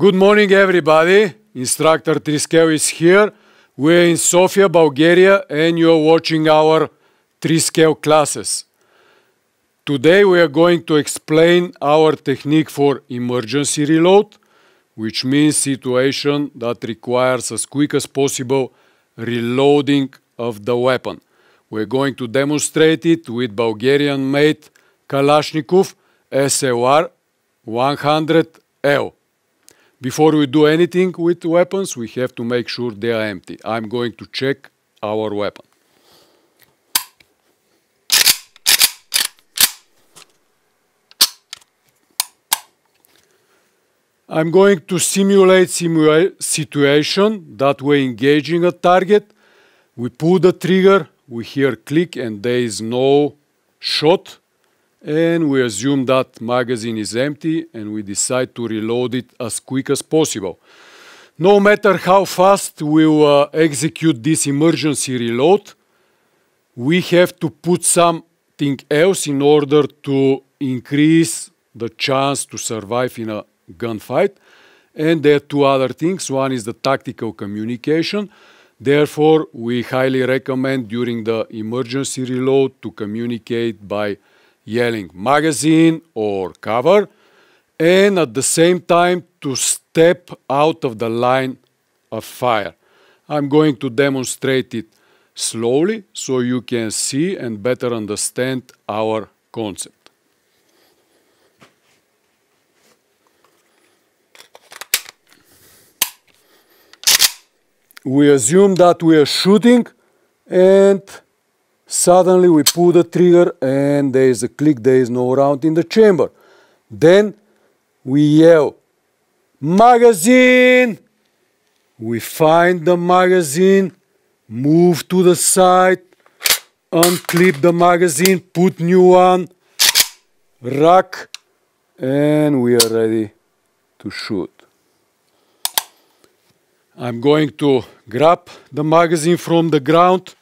Good morning, everybody. Instructor Triskel is here. We're in Sofia, Bulgaria, and you're watching our Triskel classes. Today we are going to explain our technique for emergency reload, which means situation that requires as quick as possible reloading of the weapon. We're going to demonstrate it with Bulgarian-made Kalashnikov SLR 100L. Before we do anything with weapons, we have to make sure they are empty. I'm going to check our weapon. I'm going to simulate simula situation, that we're engaging a target. We pull the trigger, we hear click and there is no shot and we assume that magazine is empty and we decide to reload it as quick as possible. No matter how fast we will uh, execute this emergency reload, we have to put something else in order to increase the chance to survive in a gunfight. And there are two other things. One is the tactical communication. Therefore, we highly recommend during the emergency reload to communicate by yelling magazine or cover and at the same time to step out of the line of fire. I'm going to demonstrate it slowly so you can see and better understand our concept. We assume that we are shooting and Suddenly we pull the trigger and there is a click, there is no round in the chamber. Then we yell, magazine! We find the magazine, move to the side, unclip the magazine, put new one, rack, and we are ready to shoot. I'm going to grab the magazine from the ground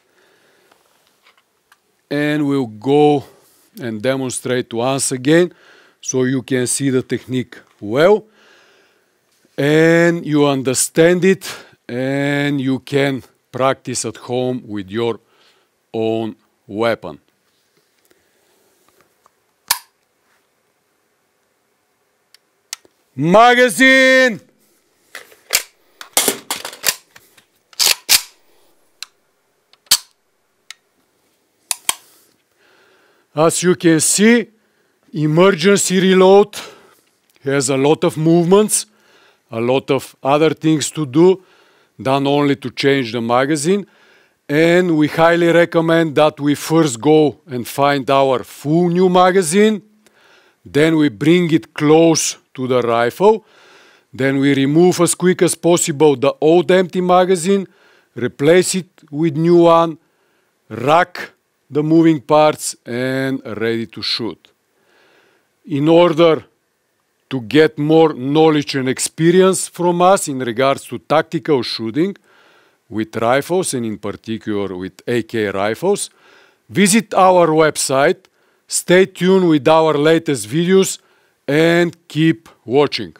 and we will go and demonstrate to us again so you can see the technique well and you understand it and you can practice at home with your own weapon. Magazine! As you can see, emergency reload has a lot of movements, a lot of other things to do than only to change the magazine. And we highly recommend that we first go and find our full new magazine. Then we bring it close to the rifle. Then we remove as quick as possible the old empty magazine, replace it with new one, rack the moving parts and ready to shoot. In order to get more knowledge and experience from us in regards to tactical shooting with rifles and in particular with AK rifles, visit our website, stay tuned with our latest videos and keep watching.